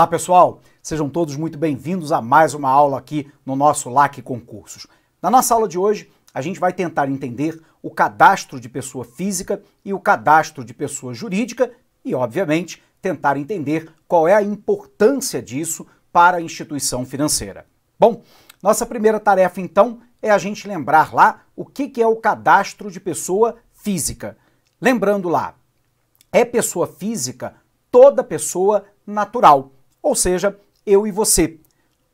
Olá pessoal, sejam todos muito bem-vindos a mais uma aula aqui no nosso LAC Concursos. Na nossa aula de hoje, a gente vai tentar entender o cadastro de pessoa física e o cadastro de pessoa jurídica e, obviamente, tentar entender qual é a importância disso para a instituição financeira. Bom, nossa primeira tarefa então é a gente lembrar lá o que é o cadastro de pessoa física. Lembrando lá, é pessoa física toda pessoa natural ou seja, eu e você.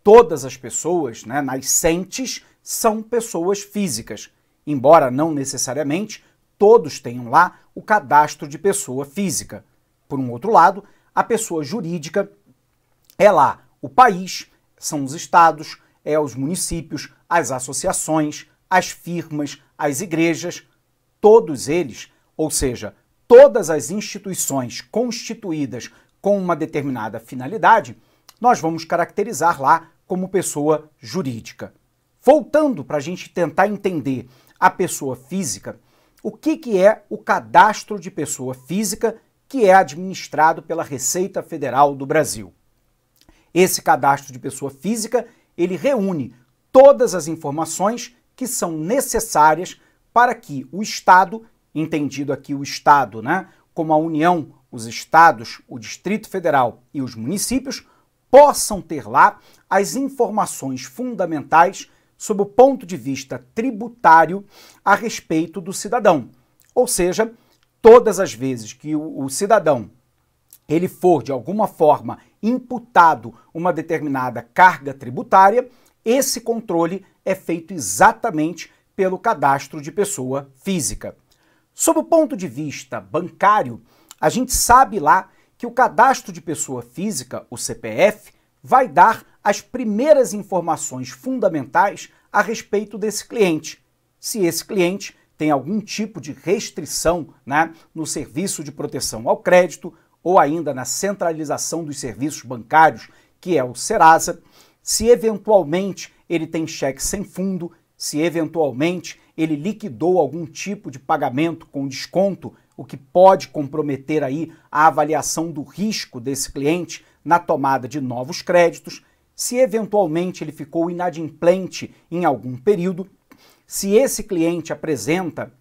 Todas as pessoas né, nascentes são pessoas físicas, embora não necessariamente todos tenham lá o cadastro de pessoa física. Por um outro lado, a pessoa jurídica é lá o país, são os estados, é os municípios, as associações, as firmas, as igrejas, todos eles, ou seja, todas as instituições constituídas com uma determinada finalidade, nós vamos caracterizar lá como pessoa jurídica. Voltando para a gente tentar entender a pessoa física, o que, que é o cadastro de pessoa física que é administrado pela Receita Federal do Brasil? Esse cadastro de pessoa física, ele reúne todas as informações que são necessárias para que o Estado, entendido aqui o Estado, né, como a União, os estados, o Distrito Federal e os municípios possam ter lá as informações fundamentais sob o ponto de vista tributário a respeito do cidadão. Ou seja, todas as vezes que o, o cidadão ele for de alguma forma imputado uma determinada carga tributária, esse controle é feito exatamente pelo cadastro de pessoa física. Sob o ponto de vista bancário, a gente sabe lá que o cadastro de pessoa física, o CPF, vai dar as primeiras informações fundamentais a respeito desse cliente. Se esse cliente tem algum tipo de restrição né, no serviço de proteção ao crédito ou ainda na centralização dos serviços bancários, que é o Serasa, se eventualmente ele tem cheque sem fundo, se eventualmente ele liquidou algum tipo de pagamento com desconto o que pode comprometer aí a avaliação do risco desse cliente na tomada de novos créditos, se eventualmente ele ficou inadimplente em algum período, se esse cliente apresenta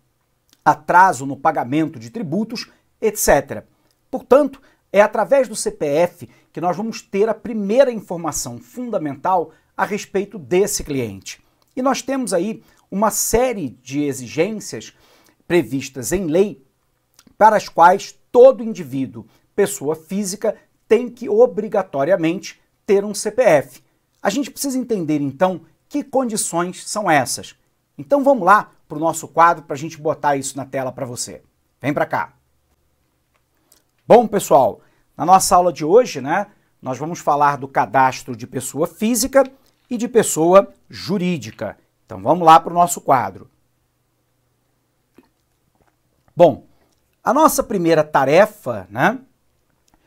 atraso no pagamento de tributos, etc. Portanto, é através do CPF que nós vamos ter a primeira informação fundamental a respeito desse cliente. E nós temos aí uma série de exigências previstas em lei para as quais todo indivíduo, pessoa física, tem que obrigatoriamente ter um CPF. A gente precisa entender então que condições são essas. Então vamos lá para o nosso quadro para a gente botar isso na tela para você. Vem para cá. Bom, pessoal, na nossa aula de hoje, né, nós vamos falar do cadastro de pessoa física e de pessoa jurídica. Então vamos lá para o nosso quadro. Bom, a nossa primeira tarefa né,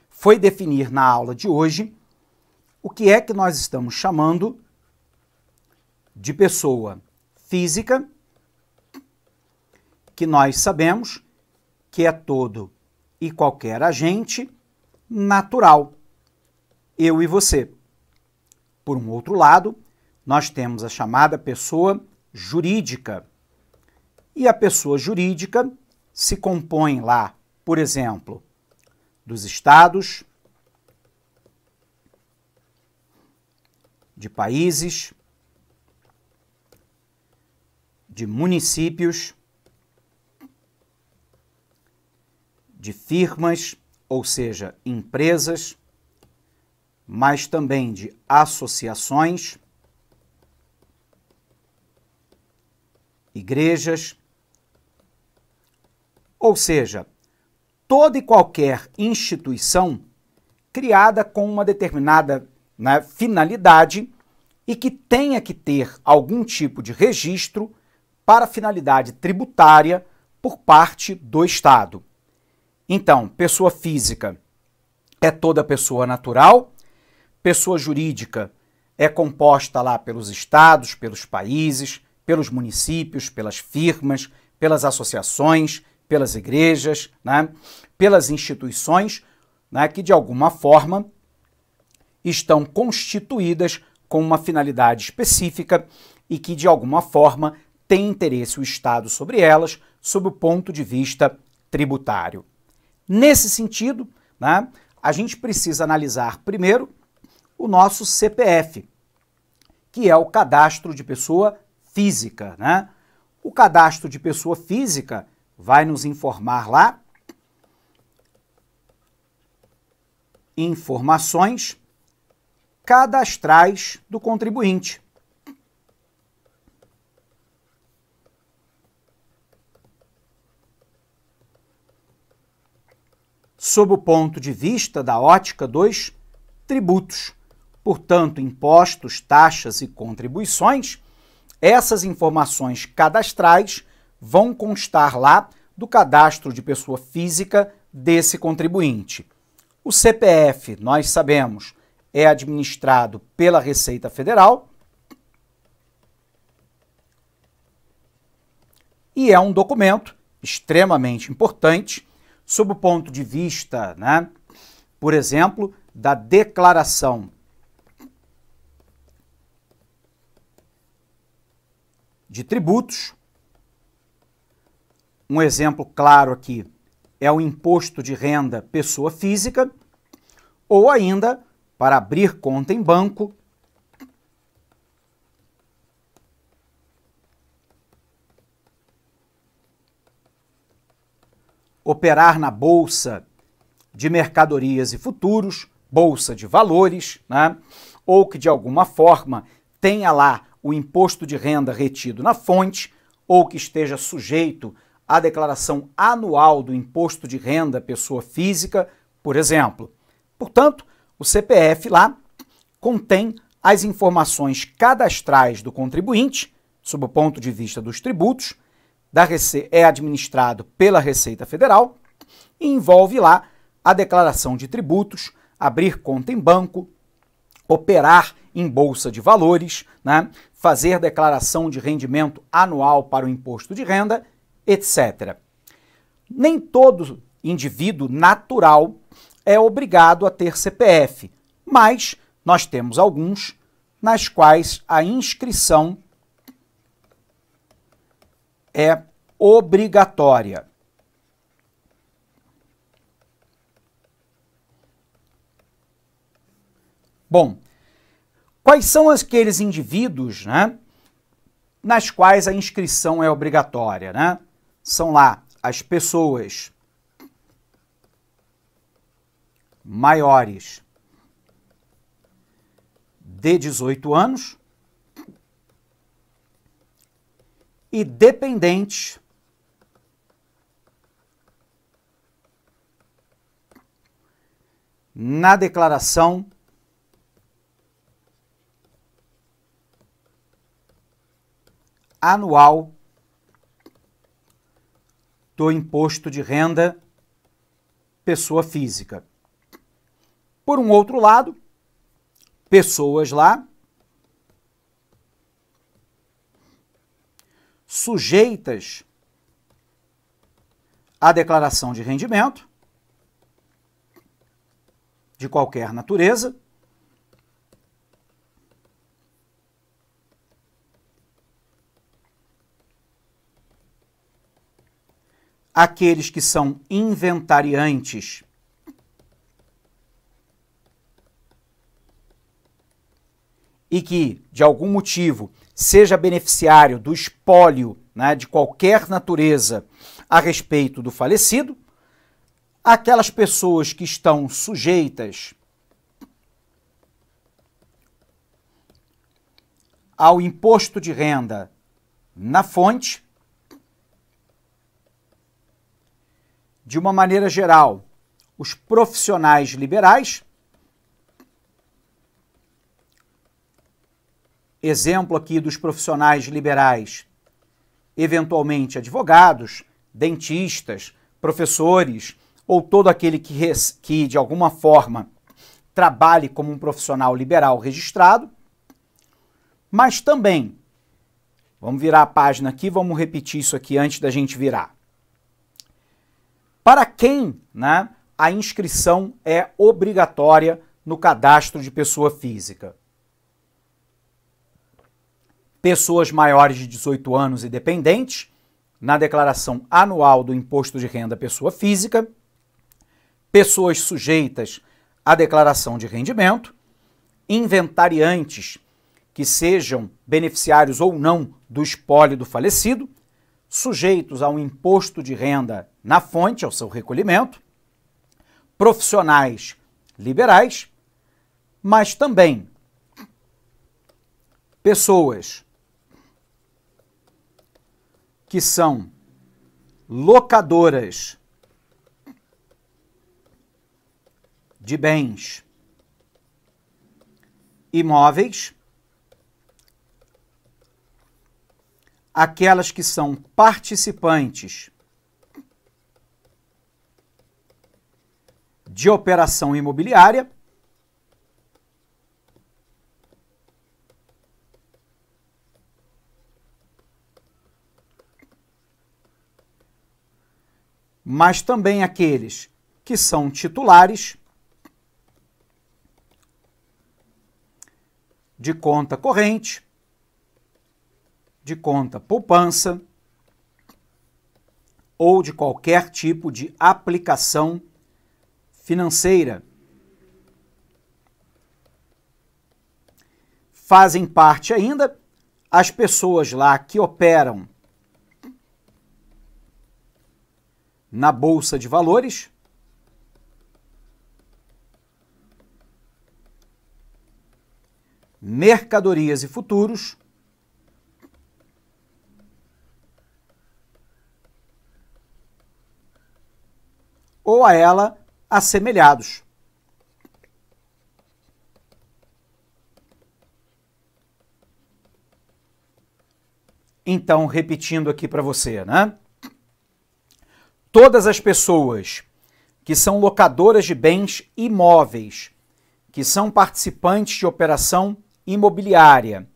foi definir na aula de hoje o que é que nós estamos chamando de pessoa física, que nós sabemos que é todo e qualquer agente natural, eu e você. Por um outro lado, nós temos a chamada pessoa jurídica. E a pessoa jurídica se compõe lá, por exemplo, dos estados, de países, de municípios, de firmas, ou seja, empresas, mas também de associações, igrejas, ou seja, toda e qualquer instituição criada com uma determinada né, finalidade e que tenha que ter algum tipo de registro para finalidade tributária por parte do Estado. Então, pessoa física é toda pessoa natural, pessoa jurídica é composta lá pelos estados, pelos países, pelos municípios, pelas firmas, pelas associações, pelas igrejas, né, pelas instituições né, que de alguma forma estão constituídas com uma finalidade específica e que de alguma forma tem interesse o Estado sobre elas sob o ponto de vista tributário. Nesse sentido, né, a gente precisa analisar primeiro o nosso CPF, que é o cadastro de pessoa física. Né? O cadastro de pessoa física vai nos informar lá informações cadastrais do contribuinte. Sob o ponto de vista da ótica dos tributos, portanto, impostos, taxas e contribuições, essas informações cadastrais vão constar lá do cadastro de pessoa física desse contribuinte. O CPF, nós sabemos, é administrado pela Receita Federal e é um documento extremamente importante sob o ponto de vista, né, por exemplo, da declaração de tributos um exemplo claro aqui é o imposto de renda pessoa física, ou ainda, para abrir conta em banco, operar na bolsa de mercadorias e futuros, bolsa de valores, né? ou que de alguma forma tenha lá o imposto de renda retido na fonte, ou que esteja sujeito a declaração anual do imposto de renda pessoa física, por exemplo. Portanto, o CPF lá contém as informações cadastrais do contribuinte, sob o ponto de vista dos tributos, da Rece é administrado pela Receita Federal e envolve lá a declaração de tributos, abrir conta em banco, operar em bolsa de valores, né? fazer declaração de rendimento anual para o imposto de renda etc. Nem todo indivíduo natural é obrigado a ter CPF, mas nós temos alguns nas quais a inscrição é obrigatória. Bom, quais são aqueles indivíduos né, nas quais a inscrição é obrigatória? Né? são lá as pessoas maiores de 18 anos e dependentes na declaração anual do imposto de renda pessoa física. Por um outro lado, pessoas lá sujeitas à declaração de rendimento de qualquer natureza aqueles que são inventariantes. E que, de algum motivo, seja beneficiário do espólio né, de qualquer natureza a respeito do falecido, aquelas pessoas que estão sujeitas ao imposto de renda na fonte de uma maneira geral, os profissionais liberais. Exemplo aqui dos profissionais liberais, eventualmente advogados, dentistas, professores ou todo aquele que, que de alguma forma trabalhe como um profissional liberal registrado, mas também, vamos virar a página aqui, vamos repetir isso aqui antes da gente virar para quem né, a inscrição é obrigatória no cadastro de pessoa física. Pessoas maiores de 18 anos e dependentes, na declaração anual do Imposto de Renda Pessoa Física, pessoas sujeitas à declaração de rendimento, inventariantes que sejam beneficiários ou não do espólio do falecido, sujeitos a um imposto de renda na fonte, ao seu recolhimento, profissionais liberais, mas também pessoas que são locadoras de bens imóveis aquelas que são participantes de operação imobiliária. Mas também aqueles que são titulares de conta corrente de conta poupança ou de qualquer tipo de aplicação financeira. Fazem parte ainda as pessoas lá que operam na bolsa de valores. Mercadorias e futuros. ou a ela assemelhados. Então, repetindo aqui para você, né? Todas as pessoas que são locadoras de bens imóveis, que são participantes de operação imobiliária,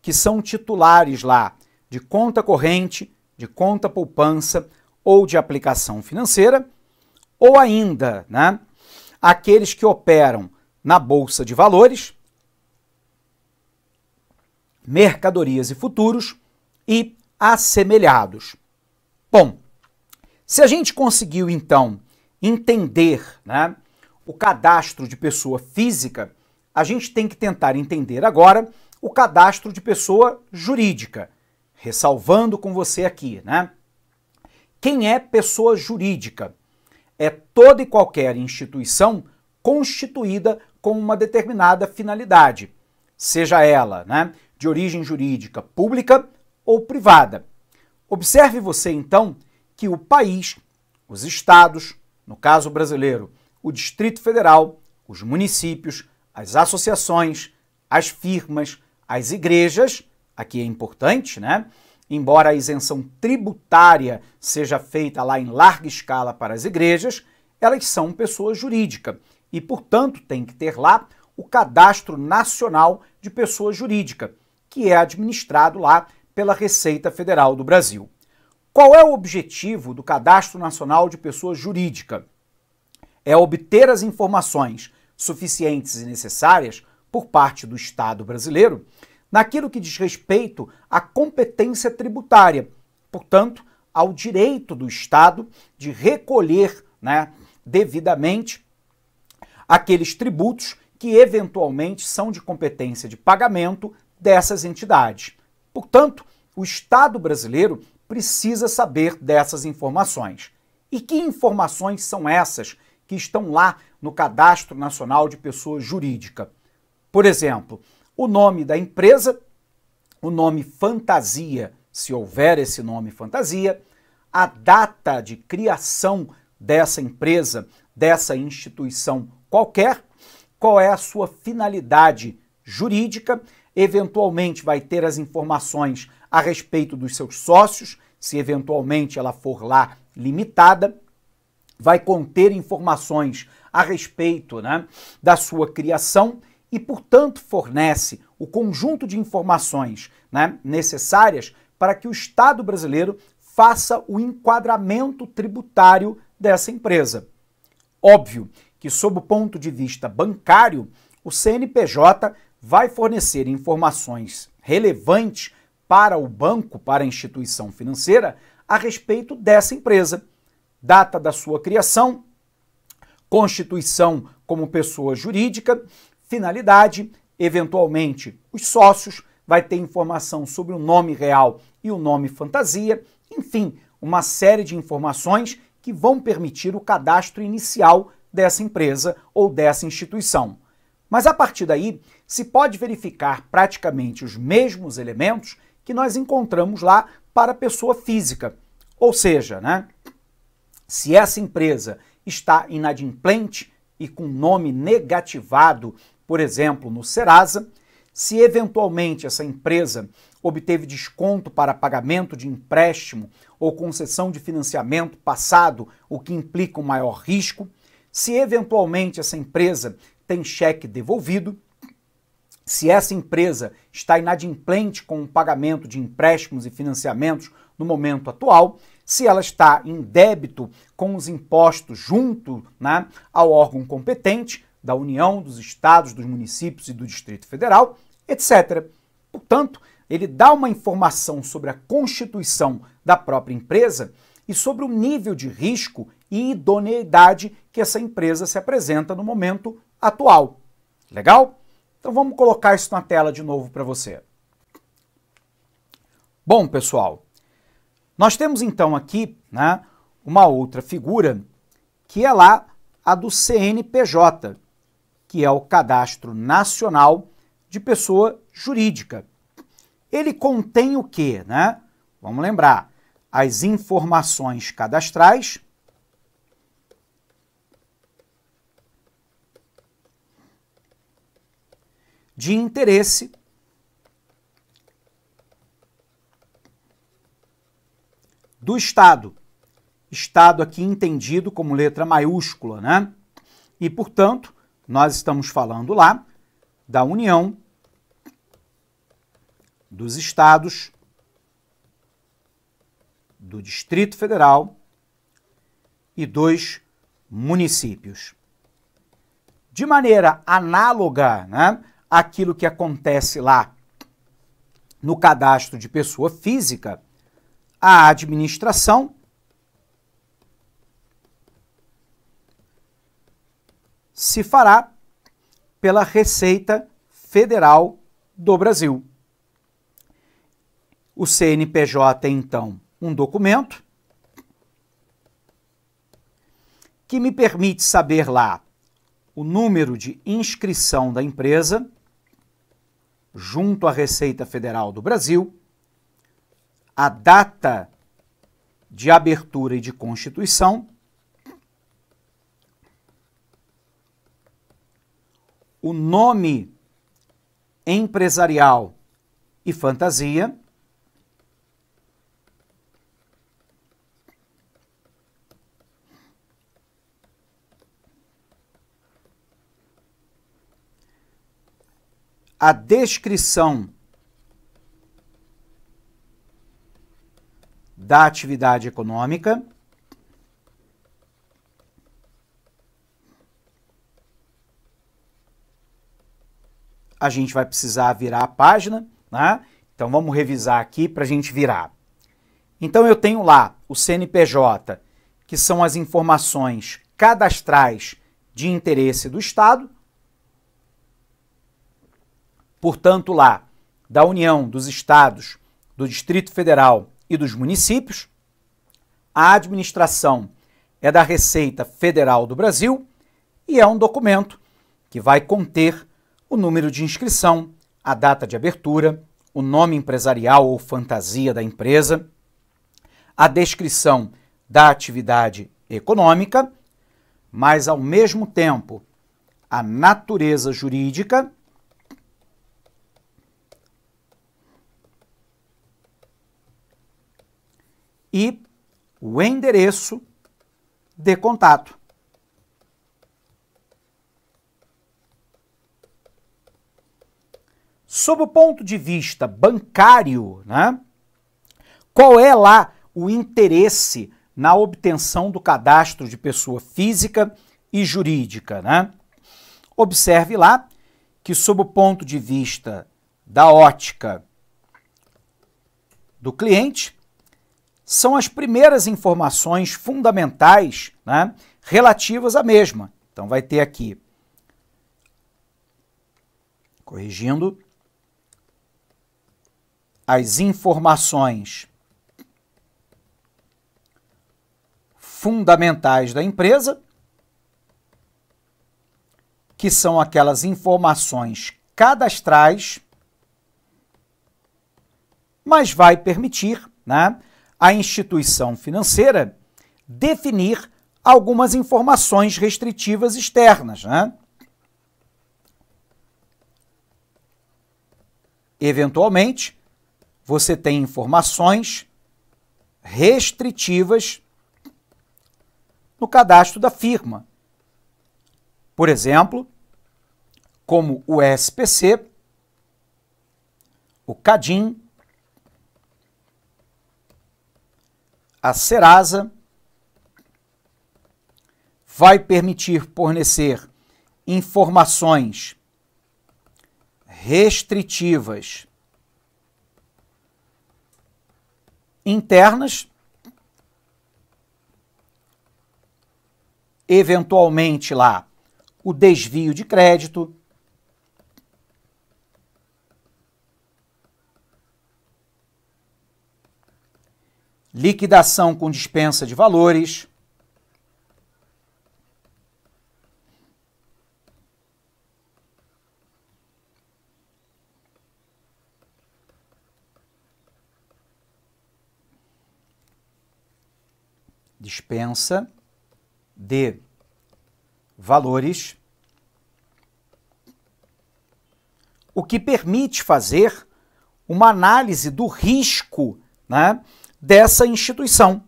que são titulares lá de conta corrente, de conta poupança ou de aplicação financeira, ou ainda, né, aqueles que operam na bolsa de valores, mercadorias e futuros e assemelhados. Bom, se a gente conseguiu então entender né, o cadastro de pessoa física, a gente tem que tentar entender agora o cadastro de pessoa jurídica. Ressalvando com você aqui, né? Quem é pessoa jurídica? é toda e qualquer instituição constituída com uma determinada finalidade, seja ela né, de origem jurídica pública ou privada. Observe você então que o país, os estados, no caso brasileiro, o Distrito Federal, os municípios, as associações, as firmas, as igrejas, aqui é importante, né? Embora a isenção tributária seja feita lá em larga escala para as igrejas, elas são pessoa jurídica e, portanto, tem que ter lá o Cadastro Nacional de Pessoa Jurídica, que é administrado lá pela Receita Federal do Brasil. Qual é o objetivo do Cadastro Nacional de Pessoa Jurídica? É obter as informações suficientes e necessárias por parte do Estado brasileiro naquilo que diz respeito à competência tributária, portanto, ao direito do Estado de recolher né, devidamente aqueles tributos que eventualmente são de competência de pagamento dessas entidades. Portanto, o Estado brasileiro precisa saber dessas informações. E que informações são essas que estão lá no Cadastro Nacional de Pessoa Jurídica? Por exemplo, o nome da empresa, o nome fantasia, se houver esse nome fantasia, a data de criação dessa empresa, dessa instituição qualquer, qual é a sua finalidade jurídica, eventualmente vai ter as informações a respeito dos seus sócios, se eventualmente ela for lá limitada, vai conter informações a respeito né, da sua criação e, portanto, fornece o conjunto de informações né, necessárias para que o Estado brasileiro faça o enquadramento tributário dessa empresa. Óbvio que, sob o ponto de vista bancário, o CNPJ vai fornecer informações relevantes para o banco, para a instituição financeira, a respeito dessa empresa. Data da sua criação, constituição como pessoa jurídica, finalidade, eventualmente os sócios, vai ter informação sobre o nome real e o nome fantasia, enfim, uma série de informações que vão permitir o cadastro inicial dessa empresa ou dessa instituição. Mas a partir daí, se pode verificar praticamente os mesmos elementos que nós encontramos lá para a pessoa física. Ou seja, né, se essa empresa está inadimplente e com nome negativado por exemplo, no Serasa, se eventualmente essa empresa obteve desconto para pagamento de empréstimo ou concessão de financiamento passado, o que implica um maior risco, se eventualmente essa empresa tem cheque devolvido, se essa empresa está inadimplente com o pagamento de empréstimos e financiamentos no momento atual, se ela está em débito com os impostos junto né, ao órgão competente, da União, dos estados, dos municípios e do Distrito Federal, etc. Portanto, ele dá uma informação sobre a constituição da própria empresa e sobre o nível de risco e idoneidade que essa empresa se apresenta no momento atual. Legal? Então vamos colocar isso na tela de novo para você. Bom, pessoal, nós temos então aqui né, uma outra figura que é lá a do CNPJ, que é o Cadastro Nacional de Pessoa Jurídica. Ele contém o que, né? Vamos lembrar, as informações cadastrais, de interesse do Estado. Estado aqui entendido como letra maiúscula, né? E, portanto, nós estamos falando lá da União, dos estados, do Distrito Federal e dois municípios. De maneira análoga né, àquilo que acontece lá no cadastro de pessoa física, a administração se fará pela Receita Federal do Brasil. O CNPJ tem então um documento que me permite saber lá o número de inscrição da empresa junto à Receita Federal do Brasil, a data de abertura e de constituição o nome empresarial e fantasia. A descrição da atividade econômica. a gente vai precisar virar a página, né? Então vamos revisar aqui para a gente virar. Então eu tenho lá o CNPJ, que são as informações cadastrais de interesse do Estado, portanto lá da União, dos Estados, do Distrito Federal e dos municípios. A administração é da Receita Federal do Brasil e é um documento que vai conter o número de inscrição, a data de abertura, o nome empresarial ou fantasia da empresa, a descrição da atividade econômica, mas ao mesmo tempo a natureza jurídica e o endereço de contato. Sob o ponto de vista bancário, né, qual é lá o interesse na obtenção do cadastro de pessoa física e jurídica? Né? Observe lá que, sob o ponto de vista da ótica do cliente, são as primeiras informações fundamentais né, relativas à mesma. Então, vai ter aqui, corrigindo, as informações fundamentais da empresa, que são aquelas informações cadastrais, mas vai permitir né, a instituição financeira definir algumas informações restritivas externas. Né? Eventualmente, você tem informações restritivas no cadastro da firma. Por exemplo, como o SPC, o CADIM, a Serasa, vai permitir fornecer informações restritivas internas, eventualmente lá o desvio de crédito, liquidação com dispensa de valores. dispensa de valores, o que permite fazer uma análise do risco né, dessa instituição.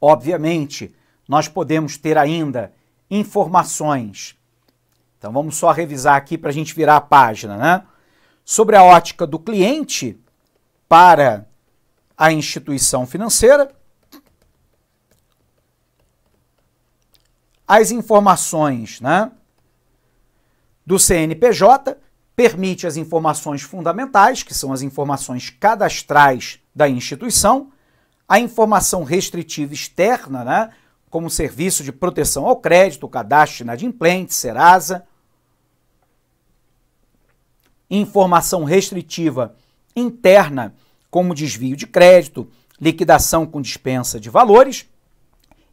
Obviamente, nós podemos ter ainda informações. Então vamos só revisar aqui para a gente virar a página, né? Sobre a ótica do cliente para a instituição financeira, as informações né, do CNPJ, permite as informações fundamentais, que são as informações cadastrais da instituição, a informação restritiva externa, né, como serviço de proteção ao crédito, cadastro inadimplente, Serasa, informação restritiva interna, como desvio de crédito, liquidação com dispensa de valores,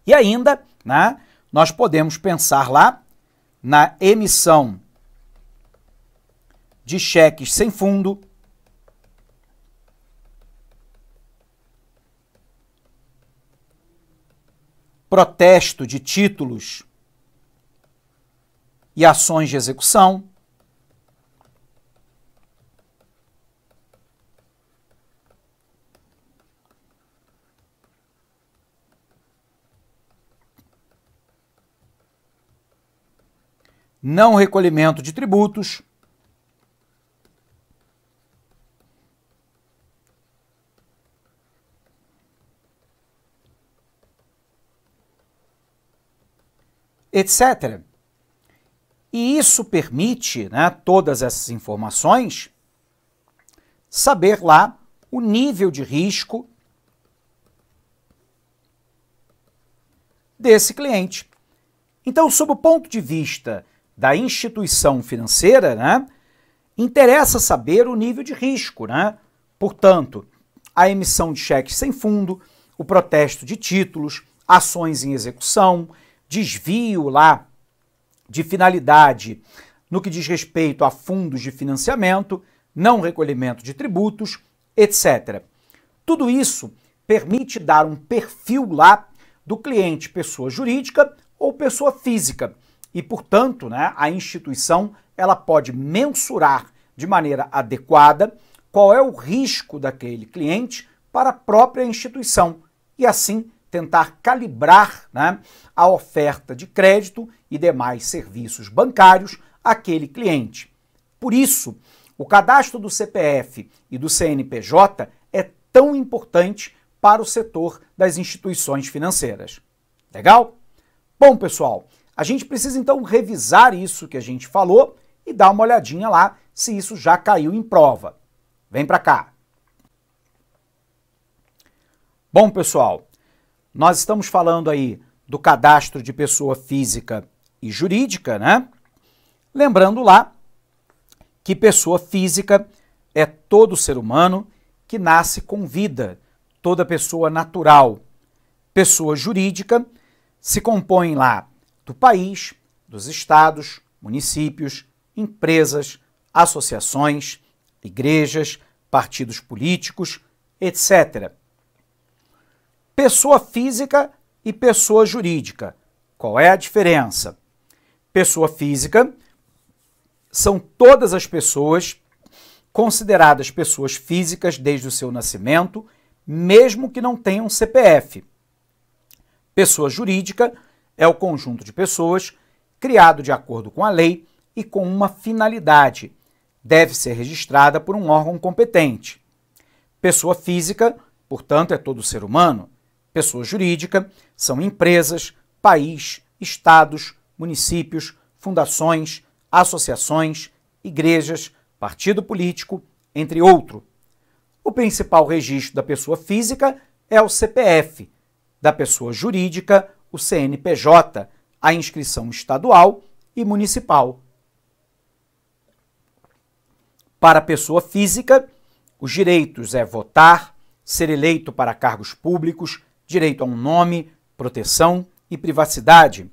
e ainda né, nós podemos pensar lá na emissão de cheques sem fundo, protesto de títulos e ações de execução. não recolhimento de tributos, etc. E isso permite, né, todas essas informações, saber lá o nível de risco desse cliente. Então, sob o ponto de vista da instituição financeira, né, interessa saber o nível de risco, né? Portanto, a emissão de cheques sem fundo, o protesto de títulos, ações em execução, desvio lá de finalidade no que diz respeito a fundos de financiamento, não recolhimento de tributos, etc. Tudo isso permite dar um perfil lá do cliente pessoa jurídica ou pessoa física e, portanto, né, a instituição ela pode mensurar de maneira adequada qual é o risco daquele cliente para a própria instituição e assim tentar calibrar né, a oferta de crédito e demais serviços bancários àquele cliente. Por isso, o cadastro do CPF e do CNPJ é tão importante para o setor das instituições financeiras. Legal? Bom, pessoal, a gente precisa então revisar isso que a gente falou e dar uma olhadinha lá se isso já caiu em prova. Vem para cá. Bom, pessoal, nós estamos falando aí do cadastro de pessoa física e jurídica, né? Lembrando lá que pessoa física é todo ser humano que nasce com vida, toda pessoa natural. Pessoa jurídica se compõe lá do país, dos estados, municípios, empresas, associações, igrejas, partidos políticos, etc. Pessoa física e pessoa jurídica. Qual é a diferença? Pessoa física são todas as pessoas consideradas pessoas físicas desde o seu nascimento, mesmo que não tenham CPF. Pessoa jurídica é o conjunto de pessoas criado de acordo com a lei e com uma finalidade. Deve ser registrada por um órgão competente. Pessoa física, portanto, é todo ser humano. Pessoa jurídica são empresas, país, estados, municípios, fundações, associações, igrejas, partido político, entre outros. O principal registro da pessoa física é o CPF, da pessoa jurídica, o CNPJ, a inscrição estadual e municipal. Para a pessoa física, os direitos é votar, ser eleito para cargos públicos, direito a um nome, proteção e privacidade.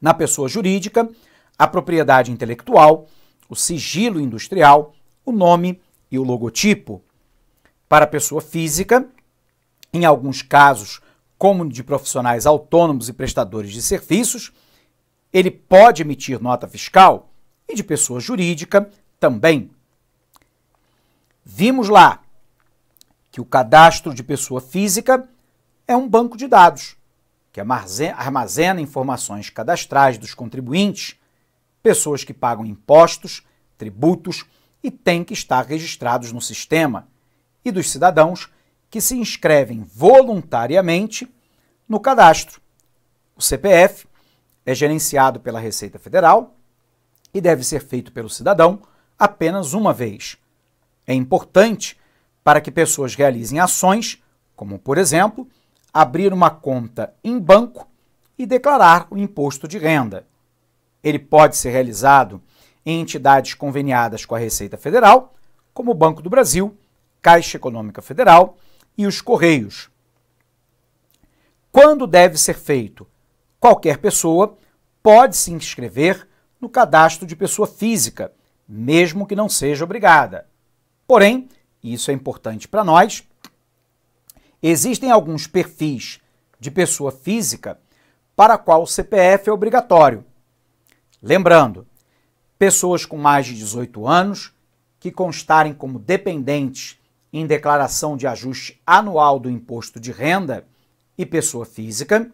Na pessoa jurídica, a propriedade intelectual, o sigilo industrial, o nome e o logotipo. Para a pessoa física, em alguns casos, como de profissionais autônomos e prestadores de serviços, ele pode emitir nota fiscal e de pessoa jurídica também. Vimos lá que o cadastro de pessoa física é um banco de dados que armazena informações cadastrais dos contribuintes, pessoas que pagam impostos, tributos e têm que estar registrados no sistema, e dos cidadãos que se inscrevem voluntariamente no cadastro. O CPF é gerenciado pela Receita Federal e deve ser feito pelo cidadão apenas uma vez. É importante para que pessoas realizem ações, como, por exemplo, abrir uma conta em banco e declarar o imposto de renda. Ele pode ser realizado em entidades conveniadas com a Receita Federal, como o Banco do Brasil, Caixa Econômica Federal, e os Correios. Quando deve ser feito? Qualquer pessoa pode se inscrever no cadastro de pessoa física, mesmo que não seja obrigada. Porém, e isso é importante para nós, existem alguns perfis de pessoa física para qual o CPF é obrigatório. Lembrando, pessoas com mais de 18 anos que constarem como dependentes em declaração de ajuste anual do imposto de renda e pessoa física,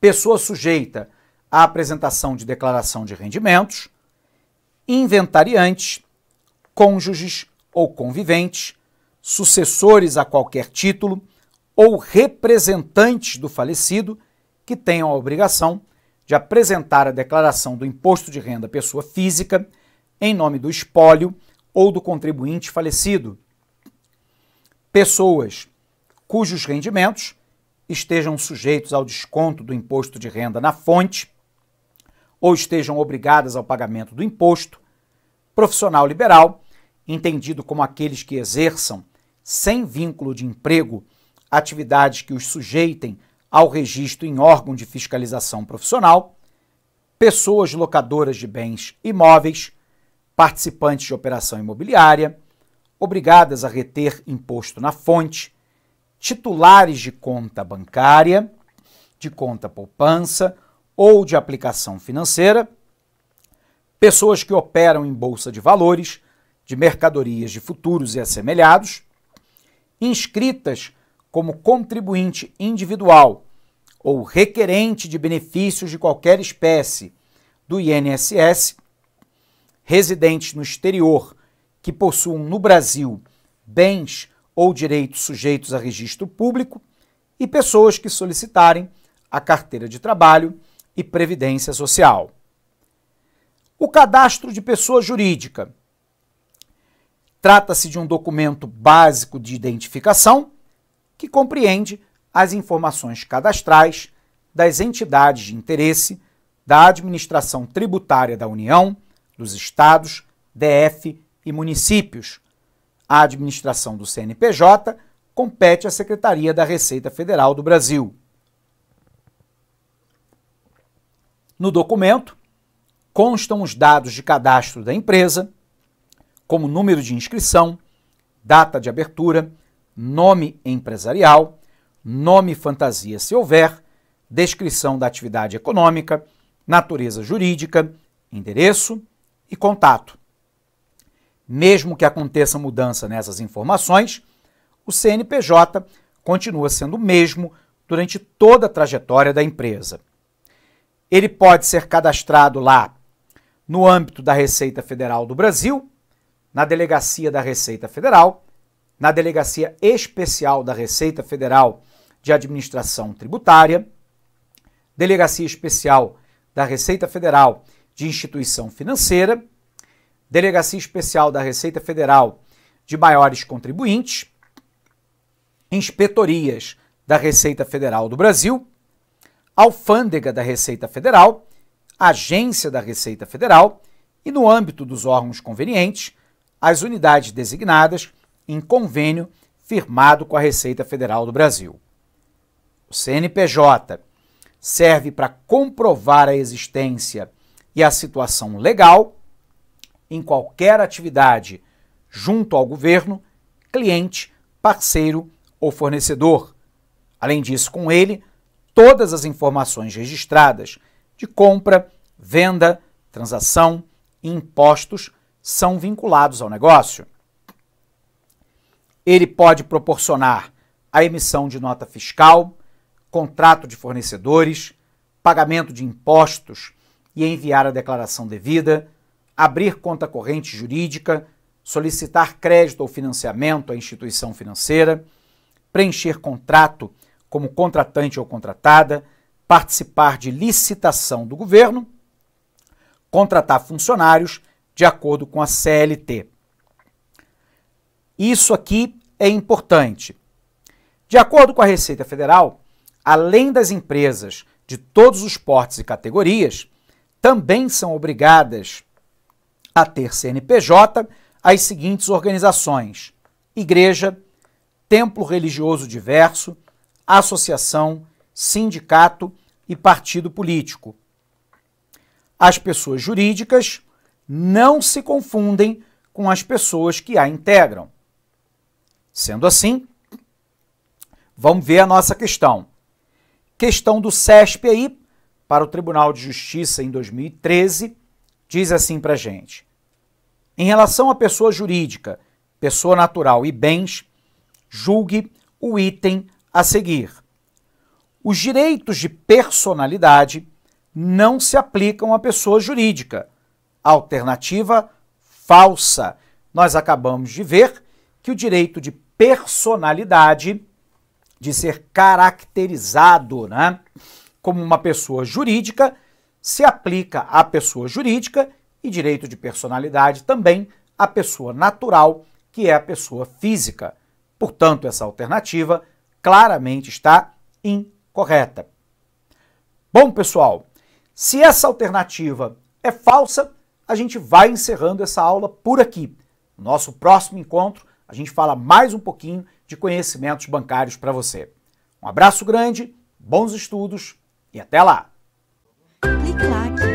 pessoa sujeita à apresentação de declaração de rendimentos, inventariantes, cônjuges ou conviventes, sucessores a qualquer título ou representantes do falecido que tenham a obrigação de apresentar a declaração do imposto de renda pessoa física em nome do espólio ou do contribuinte falecido, pessoas cujos rendimentos estejam sujeitos ao desconto do imposto de renda na fonte ou estejam obrigadas ao pagamento do imposto, profissional liberal, entendido como aqueles que exerçam, sem vínculo de emprego, atividades que os sujeitem ao registro em órgão de fiscalização profissional, pessoas locadoras de bens imóveis, participantes de operação imobiliária, obrigadas a reter imposto na fonte, titulares de conta bancária, de conta poupança ou de aplicação financeira, pessoas que operam em bolsa de valores, de mercadorias de futuros e assemelhados, inscritas como contribuinte individual ou requerente de benefícios de qualquer espécie do INSS, residentes no exterior que possuam no Brasil bens ou direitos sujeitos a registro público e pessoas que solicitarem a carteira de trabalho e previdência social. O cadastro de pessoa jurídica. Trata-se de um documento básico de identificação que compreende as informações cadastrais das entidades de interesse da administração tributária da União, dos estados, DF e municípios. A administração do CNPJ compete à Secretaria da Receita Federal do Brasil. No documento constam os dados de cadastro da empresa, como número de inscrição, data de abertura, nome empresarial, nome fantasia se houver, descrição da atividade econômica, natureza jurídica, endereço e contato. Mesmo que aconteça mudança nessas informações, o CNPJ continua sendo o mesmo durante toda a trajetória da empresa. Ele pode ser cadastrado lá no âmbito da Receita Federal do Brasil, na Delegacia da Receita Federal, na Delegacia Especial da Receita Federal de Administração Tributária, Delegacia Especial da Receita Federal de Instituição Financeira Delegacia Especial da Receita Federal de Maiores Contribuintes, inspetorias da Receita Federal do Brasil, Alfândega da Receita Federal, Agência da Receita Federal e, no âmbito dos órgãos convenientes, as unidades designadas em convênio firmado com a Receita Federal do Brasil. O CNPJ serve para comprovar a existência e a situação legal em qualquer atividade junto ao governo, cliente, parceiro ou fornecedor. Além disso, com ele, todas as informações registradas de compra, venda, transação e impostos são vinculados ao negócio. Ele pode proporcionar a emissão de nota fiscal, contrato de fornecedores, pagamento de impostos e enviar a declaração devida, abrir conta corrente jurídica, solicitar crédito ou financiamento à instituição financeira, preencher contrato como contratante ou contratada, participar de licitação do governo, contratar funcionários de acordo com a CLT. Isso aqui é importante. De acordo com a Receita Federal, além das empresas de todos os portes e categorias, também são obrigadas a ter CNPJ, as seguintes organizações: igreja, templo religioso diverso, associação, sindicato e partido político. As pessoas jurídicas não se confundem com as pessoas que a integram. Sendo assim, vamos ver a nossa questão. Questão do CESP aí, para o Tribunal de Justiça em 2013, diz assim para gente. Em relação à pessoa jurídica, pessoa natural e bens, julgue o item a seguir. Os direitos de personalidade não se aplicam à pessoa jurídica. Alternativa falsa. Nós acabamos de ver que o direito de personalidade, de ser caracterizado né, como uma pessoa jurídica, se aplica à pessoa jurídica e direito de personalidade também a pessoa natural, que é a pessoa física. Portanto, essa alternativa claramente está incorreta. Bom, pessoal, se essa alternativa é falsa, a gente vai encerrando essa aula por aqui. No nosso próximo encontro, a gente fala mais um pouquinho de conhecimentos bancários para você. Um abraço grande, bons estudos e até lá! Clique,